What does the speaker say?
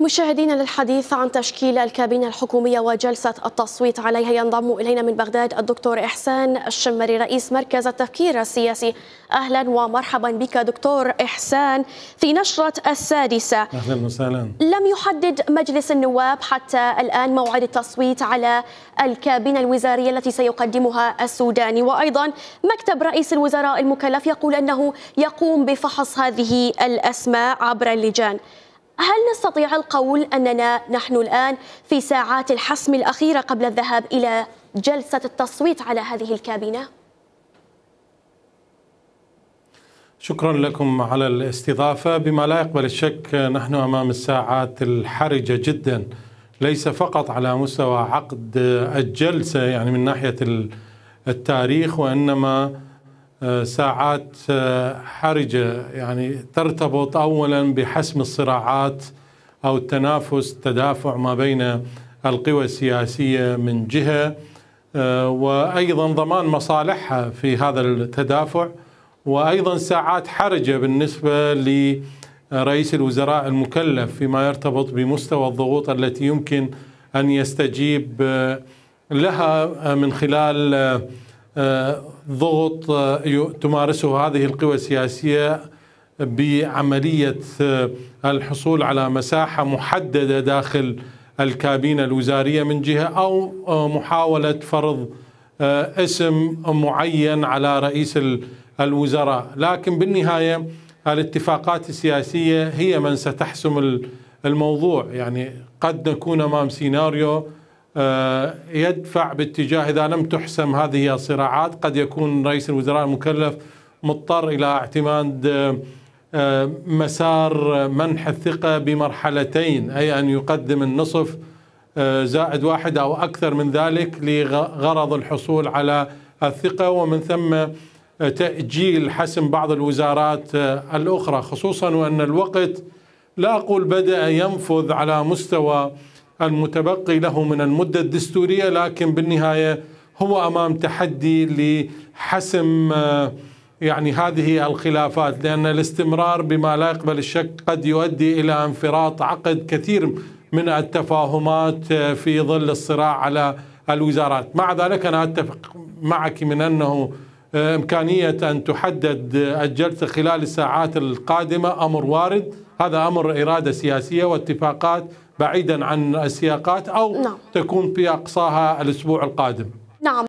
مشاهدينا للحديث عن تشكيل الكابينة الحكومية وجلسة التصويت عليها ينضم إلينا من بغداد الدكتور إحسان الشمري رئيس مركز التفكير السياسي أهلا ومرحبا بك دكتور إحسان في نشرة السادسة أهلا وسهلا لم يحدد مجلس النواب حتى الآن موعد التصويت على الكابينة الوزارية التي سيقدمها السوداني وأيضا مكتب رئيس الوزراء المكلف يقول أنه يقوم بفحص هذه الأسماء عبر اللجان هل نستطيع القول أننا نحن الآن في ساعات الحسم الأخيرة قبل الذهاب إلى جلسة التصويت على هذه الكابينة؟ شكرا لكم على الاستضافة بما لا يقبل الشك نحن أمام الساعات الحرجة جدا ليس فقط على مستوى عقد الجلسة يعني من ناحية التاريخ وإنما ساعات آه، حرجة يعني ترتبط أولا بحسم الصراعات أو التنافس التدافع ما بين القوى السياسية من جهة آه، وأيضا ضمان مصالحها في هذا التدافع وأيضا ساعات حرجة بالنسبة لرئيس الوزراء المكلف فيما يرتبط بمستوى الضغوط التي يمكن أن يستجيب آه، لها من خلال آه، ضغط آه، تمارسه هذه القوى السياسيه بعمليه آه، الحصول على مساحه محدده داخل الكابينه الوزاريه من جهه او محاوله فرض اسم معين على رئيس الوزراء، لكن بالنهايه الاتفاقات السياسيه هي من ستحسم الموضوع، يعني قد نكون امام سيناريو آه، يدفع باتجاه إذا لم تحسم هذه الصراعات قد يكون رئيس الوزراء المكلف مضطر إلى اعتماد آه، آه، مسار منح الثقة بمرحلتين أي أن يقدم النصف زائد واحد أو أكثر من ذلك لغرض الحصول على الثقة ومن ثم تأجيل حسم بعض الوزارات الأخرى خصوصا وأن الوقت لا أقول بدأ ينفذ على مستوى المتبقي له من المدة الدستورية لكن بالنهاية هو أمام تحدي لحسم آه، يعني هذه الخلافات لأن الاستمرار بما لا يقبل الشك قد يؤدي إلى انفراط عقد كثير من التفاهمات آه، في ظل الصراع على الوزارات مع ذلك أنا أتفق معك من أنه آه، إمكانية أن تحدد الجلسة خلال الساعات القادمة أمر وارد هذا أمر إرادة سياسية واتفاقات بعيدا عن السياقات أو نعم. تكون في أقصاها الأسبوع القادم نعم